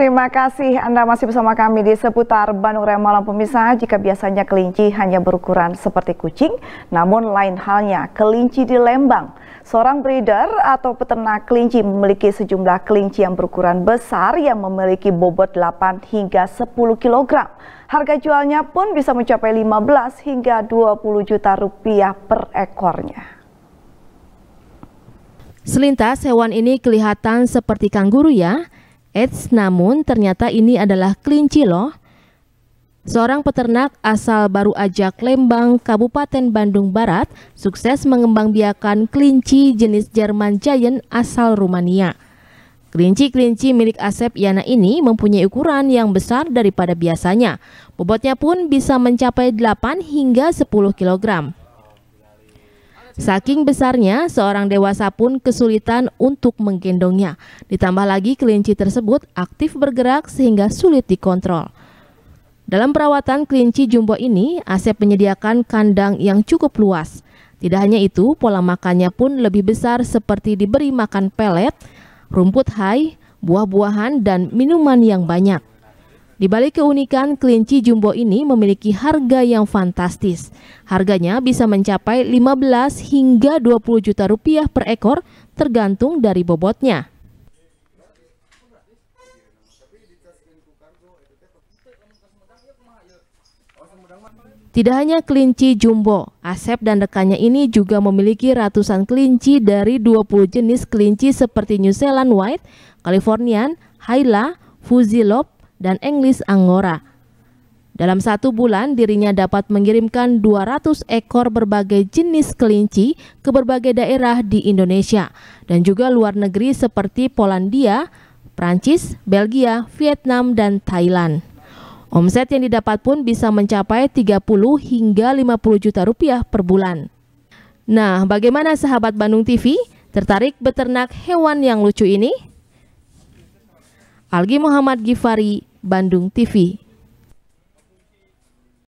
Terima kasih Anda masih bersama kami di seputar Bandung Raya Malam Pemirsa. Jika biasanya kelinci hanya berukuran seperti kucing, namun lain halnya kelinci di Lembang. Seorang breeder atau peternak kelinci memiliki sejumlah kelinci yang berukuran besar yang memiliki bobot 8 hingga 10 kg. Harga jualnya pun bisa mencapai 15 hingga 20 juta rupiah per ekornya. Selintas hewan ini kelihatan seperti kanguru ya, Eits, namun ternyata ini adalah kelinci loh. Seorang peternak asal Baru Ajak Lembang, Kabupaten Bandung Barat, sukses mengembangbiakan kelinci jenis Jerman Giant asal Rumania. Kelinci-kelinci milik Asep Yana ini mempunyai ukuran yang besar daripada biasanya. Bobotnya pun bisa mencapai 8 hingga 10 kilogram. Saking besarnya, seorang dewasa pun kesulitan untuk menggendongnya. Ditambah lagi kelinci tersebut aktif bergerak sehingga sulit dikontrol. Dalam perawatan kelinci jumbo ini, Asep menyediakan kandang yang cukup luas. Tidak hanya itu, pola makannya pun lebih besar seperti diberi makan pelet, rumput hai, buah-buahan, dan minuman yang banyak. Di balik keunikan, kelinci jumbo ini memiliki harga yang fantastis. Harganya bisa mencapai 15 hingga 20 juta rupiah per ekor, tergantung dari bobotnya. Tidak hanya kelinci jumbo, Asep dan rekannya ini juga memiliki ratusan kelinci dari 20 jenis kelinci seperti New Zealand White, Californian, Haila, Fuzzy dan English Angora. Dalam satu bulan, dirinya dapat mengirimkan 200 ekor berbagai jenis kelinci ke berbagai daerah di Indonesia dan juga luar negeri seperti Polandia, Prancis, Belgia, Vietnam, dan Thailand. Omset yang didapat pun bisa mencapai 30 hingga 50 juta rupiah per bulan. Nah, bagaimana sahabat Bandung TV? Tertarik beternak hewan yang lucu ini? Algi Muhammad Gifari, Bandung TV.